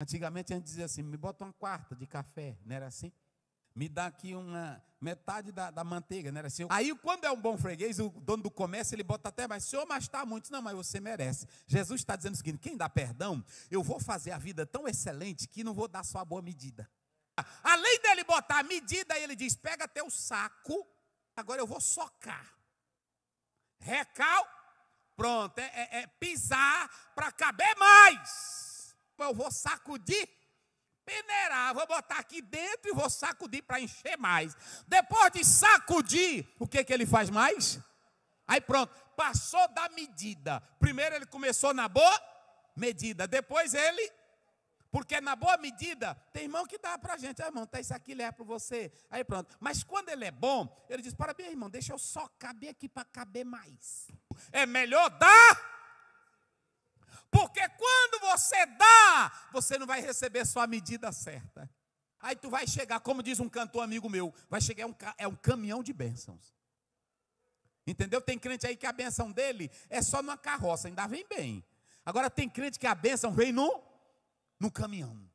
Antigamente a gente dizia assim: me bota uma quarta de café, não era assim? Me dá aqui uma metade da, da manteiga, não era assim? Aí, quando é um bom freguês, o dono do comércio, ele bota até mais. Senhor, mas está muito. Não, mas você merece. Jesus está dizendo o seguinte: quem dá perdão, eu vou fazer a vida tão excelente que não vou dar só a boa medida. Além dele botar a medida, ele diz: pega teu saco, agora eu vou socar. Recal, pronto, é, é, é pisar para caber mais eu vou sacudir, peneirar, vou botar aqui dentro e vou sacudir para encher mais. Depois de sacudir, o que, que ele faz mais? Aí pronto, passou da medida. Primeiro ele começou na boa medida, depois ele porque na boa medida, tem irmão que dá para a gente, ah, irmão, tá isso aqui, ele é para você. Aí pronto. Mas quando ele é bom, ele diz, para bem, irmão, deixa eu só caber aqui para caber mais. É melhor dar. Porque quando você dá, ah, você não vai receber só a medida certa. Aí tu vai chegar, como diz um cantor amigo meu, vai chegar um, é um caminhão de bênçãos. Entendeu? Tem crente aí que a benção dele é só numa carroça, ainda vem bem. Agora tem crente que a benção vem no, no caminhão.